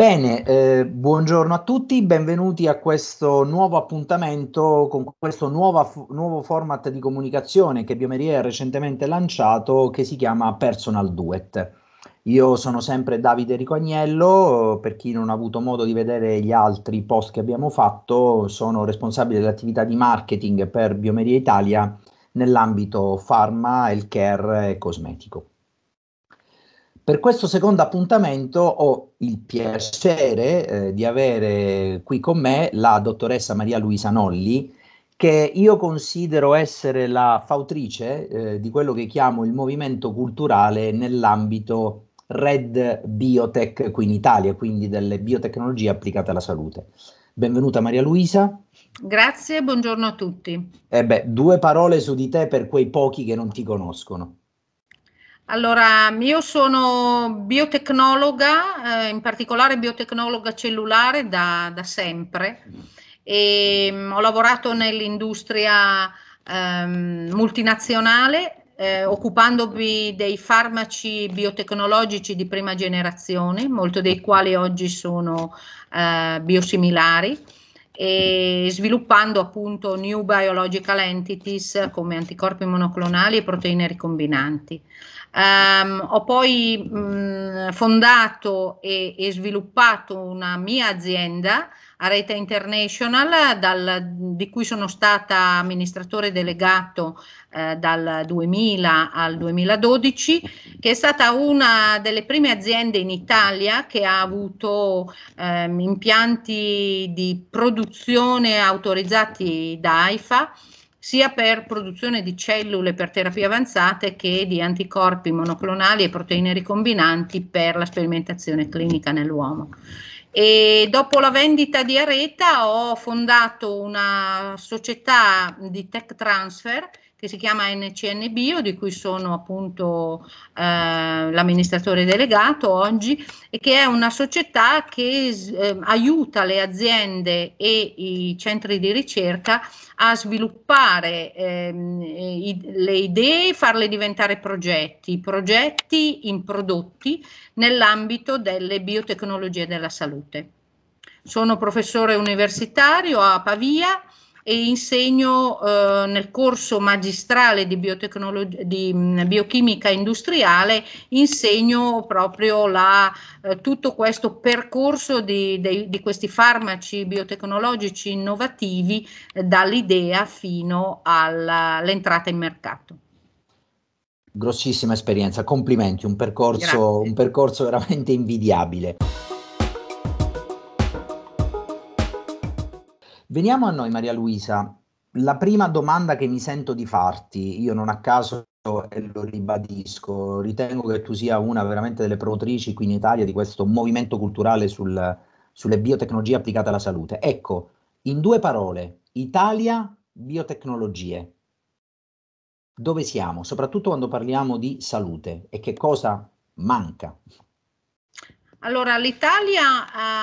Bene, eh, buongiorno a tutti, benvenuti a questo nuovo appuntamento con questo nuovo, nuovo format di comunicazione che Biomeria ha recentemente lanciato che si chiama Personal Duet. Io sono sempre Davide Ricoagnello, per chi non ha avuto modo di vedere gli altri post che abbiamo fatto, sono responsabile dell'attività di marketing per Biomeria Italia nell'ambito farma, healthcare e cosmetico. Per questo secondo appuntamento ho il piacere eh, di avere qui con me la dottoressa Maria Luisa Nolli, che io considero essere la fautrice eh, di quello che chiamo il movimento culturale nell'ambito Red Biotech qui in Italia, quindi delle biotecnologie applicate alla salute. Benvenuta Maria Luisa. Grazie, buongiorno a tutti. Eh beh, due parole su di te per quei pochi che non ti conoscono. Allora, io sono biotecnologa, eh, in particolare biotecnologa cellulare da, da sempre. E, mh, mm, ho lavorato nell'industria ehm, multinazionale eh, occupandomi dei farmaci biotecnologici di prima generazione, molti dei quali oggi sono eh, biosimilari e sviluppando appunto new biological entities come anticorpi monoclonali e proteine ricombinanti. Um, ho poi mh, fondato e, e, sviluppato una mia azienda, Areta International, dal, di cui sono stata amministratore delegato eh, dal 2000 al 2012, che è stata una delle prime aziende in Italia che ha avuto eh, impianti di produzione autorizzati da AIFA sia per produzione di cellule per terapie avanzate che di anticorpi monoclonali e proteine ricombinanti per la sperimentazione clinica nell'uomo. E dopo la vendita di Areta ho fondato una società di tech transfer che si chiama NCN Bio, di cui sono appunto eh, l'amministratore delegato oggi, e che è una società che eh, aiuta le aziende e i centri di ricerca a sviluppare ehm, i, le idee, farle diventare progetti, progetti in prodotti nell'ambito delle biotecnologie della salute. Sono professore universitario a Pavia e insegno eh, nel corso magistrale di, di biochimica industriale, insegno proprio la, eh, tutto questo percorso di, dei, di, questi farmaci biotecnologici innovativi eh, dall'idea fino all'entrata in mercato. Grossissima esperienza, complimenti, un percorso, un percorso veramente invidiabile. Veniamo a noi, Maria Luisa. La prima domanda che mi sento di farti, io non a caso e lo ribadisco, ritengo che tu sia una veramente delle promotrici qui in Italia di questo movimento culturale sul, sulle biotecnologie applicate alla salute. Ecco, in due parole, Italia, biotecnologie. Dove siamo? Soprattutto quando parliamo di salute e che cosa manca? Allora, l'Italia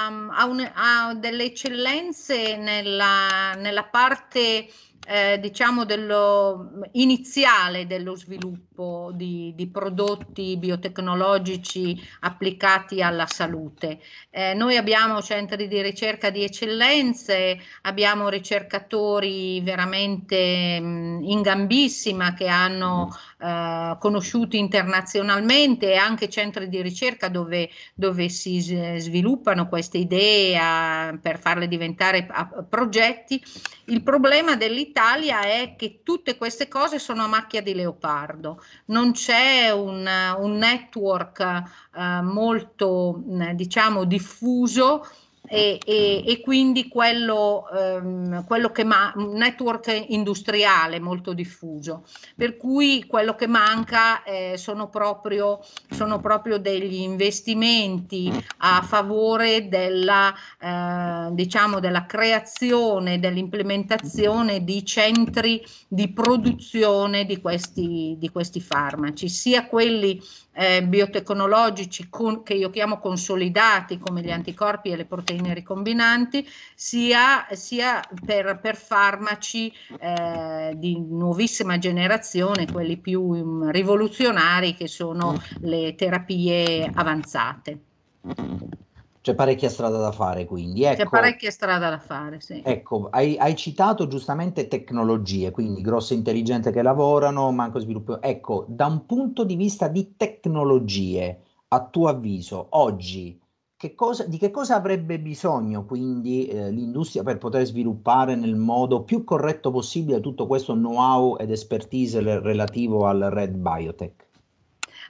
um, ha, ha delle eccellenze nella, nella parte eh, diciamo dello, iniziale dello sviluppo di, di, prodotti biotecnologici applicati alla salute. Eh, noi abbiamo centri di ricerca di eccellenze, abbiamo ricercatori veramente mh, in gambissima che hanno eh, conosciuti internazionalmente e anche centri di ricerca dove, dove si eh, sviluppano queste idee a, per farle diventare a, progetti. Il problema dell'Italia è che tutte queste cose sono a macchia di leopardo, non c'è un, un network eh, molto diciamo diffuso e, e, e, quindi quello, ehm, quello che ma- un network industriale molto diffuso, per cui quello che manca eh, sono, proprio, sono, proprio, degli investimenti a favore della, eh, diciamo della creazione, dell'implementazione di centri di produzione di questi, di questi farmaci, sia quelli eh, biotecnologici con, che io chiamo consolidati come gli anticorpi e le proteine proteine ricombinanti, sia, sia per, per, farmaci eh, di nuovissima generazione, quelli più um, rivoluzionari che sono le terapie avanzate. C'è parecchia strada da fare, quindi. Ecco, C'è parecchia strada da fare, sì. Ecco, hai, hai, citato giustamente tecnologie, quindi grosse intelligenze che lavorano, manco sviluppo. Ecco, da un punto di vista di tecnologie, a tuo avviso, oggi che cosa, di che cosa avrebbe bisogno quindi eh, l'industria per poter sviluppare nel modo più corretto possibile tutto questo know-how ed expertise le, relativo al Red Biotech?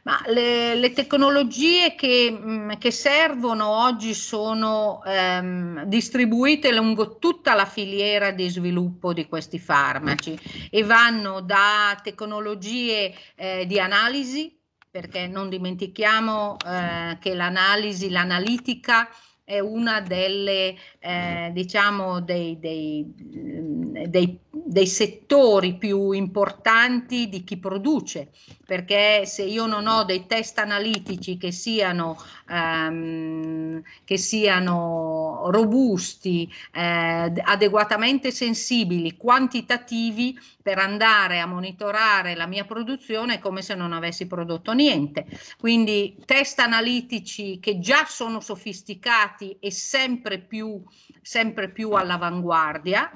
Ma le, le tecnologie che, mh, mm, che, servono oggi sono ehm, distribuite lungo tutta la filiera di sviluppo di questi farmaci e vanno da tecnologie eh, di analisi perché non dimentichiamo eh, che l'analisi, l'analitica è una delle, eh, diciamo, dei, dei, mm, dei, dei settori più importanti di chi produce, perché se io non ho dei test analitici che siano, ehm, che siano robusti, eh, adeguatamente sensibili, quantitativi per andare a monitorare la mia produzione è come se non avessi prodotto niente. Quindi test analitici che già sono sofisticati e sempre più, sempre più all'avanguardia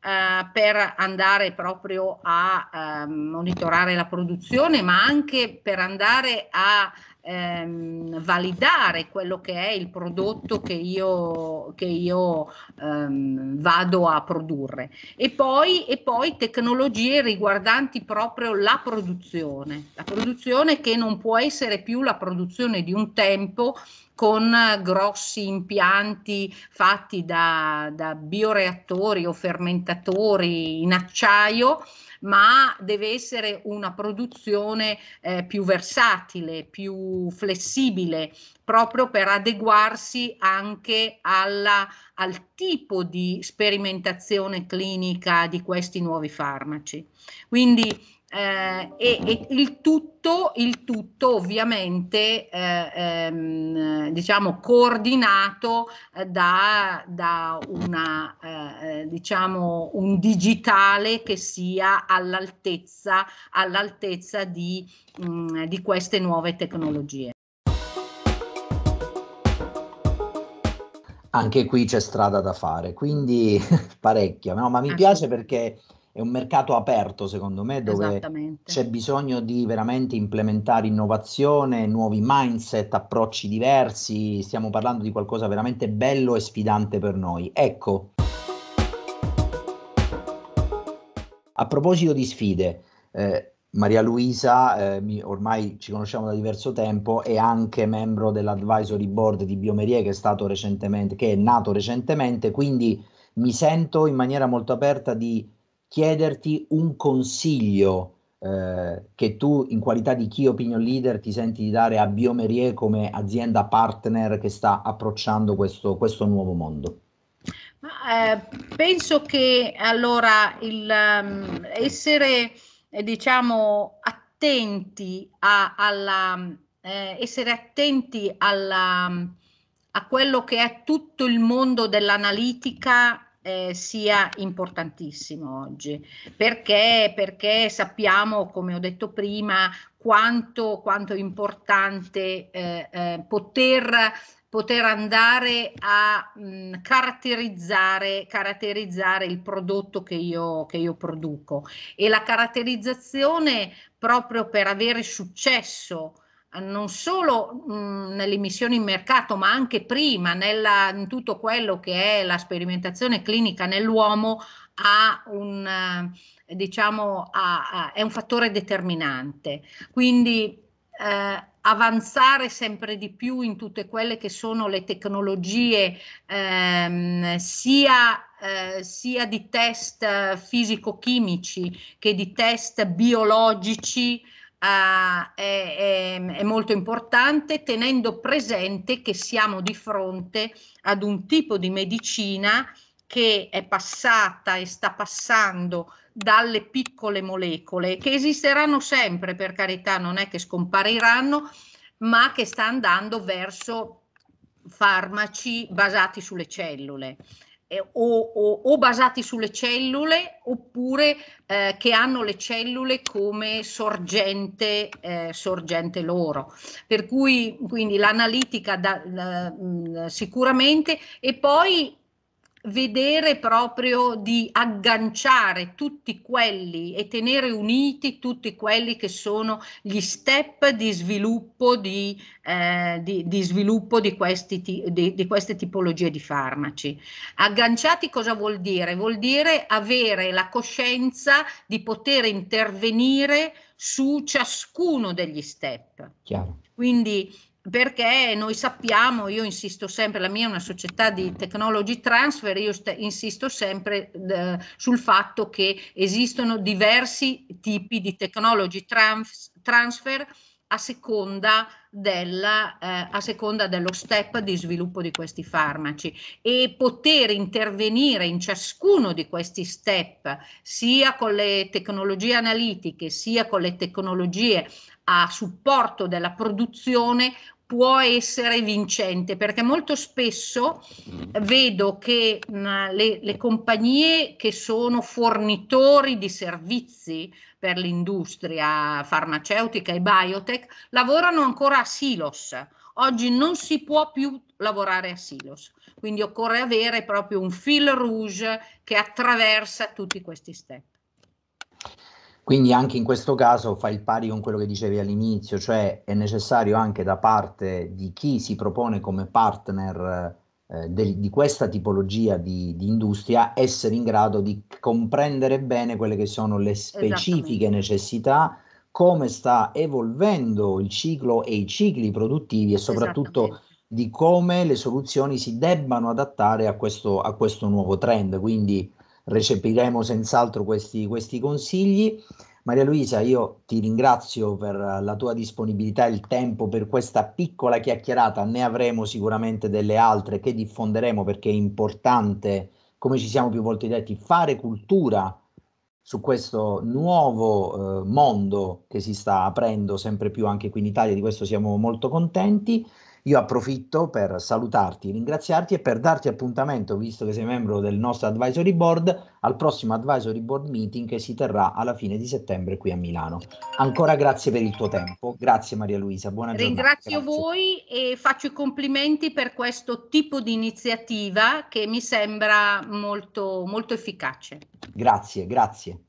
eh, per andare proprio a eh, monitorare la produzione, ma anche per andare a ehm, validare quello che è il prodotto che io, che io ehm, vado a produrre. E poi, e poi tecnologie riguardanti proprio la produzione, la produzione che non può essere più la produzione di un tempo con grossi impianti fatti da, da bioreattori o fermentatori in acciaio ma deve essere una produzione eh, più versatile, più flessibile, proprio per adeguarsi anche alla, al tipo di sperimentazione clinica di questi nuovi farmaci. Quindi eh, e, e il, tutto, il tutto ovviamente eh, ehm, diciamo coordinato eh, da, da una, eh, diciamo un digitale che sia all'altezza, all'altezza di, mh, mm, di queste nuove tecnologie. Anche qui c'è strada da fare, quindi parecchia, no? ma mi piace perché è un mercato aperto, secondo me, dove c'è bisogno di veramente implementare innovazione, nuovi mindset, approcci diversi. Stiamo parlando di qualcosa veramente bello e sfidante per noi. Ecco. A proposito di sfide, eh, Maria Luisa, eh, ormai ci conosciamo da diverso tempo, è anche membro dell'advisory board di Biomerie che è, stato recentemente, che è nato recentemente, quindi mi sento in maniera molto aperta di chiederti un consiglio eh, che tu in qualità di key opinion leader ti senti di dare a Biomerie come azienda partner che sta approcciando questo, questo nuovo mondo? Eh, penso che allora il, um, essere eh, diciamo attenti a, alla, eh, essere attenti alla, a quello che è tutto il mondo dell'analitica eh, sia importantissimo oggi, perché, perché sappiamo, come ho detto prima, quanto, quanto è importante eh, eh, poter, poter andare a mh, caratterizzare, caratterizzare il prodotto che io, che io produco e la caratterizzazione proprio per avere successo non solo mhmm, nelle missioni in mercato, ma anche prima nella, in tutto quello che è la sperimentazione clinica nell'uomo, ha un, diciamo, ha, è un fattore determinante. Quindi eh, avanzare sempre di più in tutte quelle che sono le tecnologie ehm, sia eh, sia di test fisico-chimici che di test biologici Uh, è, è, è, molto importante tenendo presente che siamo di fronte ad un tipo di medicina che è passata e sta passando dalle piccole molecole che esisteranno sempre per carità non è che scompariranno ma che sta andando verso farmaci basati sulle cellule eh, o, o, o, basati sulle cellule oppure eh, che hanno le cellule come sorgente, eh, sorgente loro. Per cui quindi l'analitica da, da, mh, mm, sicuramente e poi vedere proprio di agganciare tutti quelli e tenere uniti tutti quelli che sono gli step di sviluppo di, eh, di, di, sviluppo di, questi, di, di queste tipologie di farmaci. Agganciati cosa vuol dire? Vuol dire avere la coscienza di poter intervenire su ciascuno degli step. Chiaro. Quindi perché noi sappiamo, io insisto sempre, la mia è una società di technology transfer, io st- insisto sempre eh, sul fatto che esistono diversi tipi di technology trans- transfer a seconda, della, eh, a seconda dello step di sviluppo di questi farmaci e poter intervenire in ciascuno di questi step, sia con le tecnologie analitiche, sia con le tecnologie a supporto della produzione può essere vincente perché molto spesso mm. vedo che mh, mm, le, le, compagnie che sono fornitori di servizi per l'industria farmaceutica e biotech lavorano ancora a silos. Oggi non si può più lavorare a silos, quindi occorre avere proprio un fil rouge che attraversa tutti questi step. Quindi anche in questo caso fa il pari con quello che dicevi all'inizio, cioè è necessario anche da parte di chi si propone come partner eh, de, di questa tipologia di, di, industria essere in grado di comprendere bene quelle che sono le specifiche necessità, come sta evolvendo il ciclo e i cicli produttivi e soprattutto di come le soluzioni si debbano adattare a questo, a questo nuovo trend. Quindi recepiremo senz'altro questi, questi consigli. Maria Luisa, io ti ringrazio per la tua disponibilità e il tempo per questa piccola chiacchierata, ne avremo sicuramente delle altre che diffonderemo perché è importante, come ci siamo più volte detti, fare cultura su questo nuovo eh, mondo che si sta aprendo sempre più anche qui in Italia, di questo siamo molto contenti. Io approfitto per salutarti, ringraziarti e per darti appuntamento, visto che sei membro del nostro advisory board, al prossimo advisory board meeting che si terrà alla fine di settembre qui a Milano. Ancora grazie per il tuo tempo, grazie Maria Luisa, buona giornata. Ringrazio grazie. voi e faccio i complimenti per questo tipo di iniziativa che mi sembra molto, molto efficace. Grazie, grazie.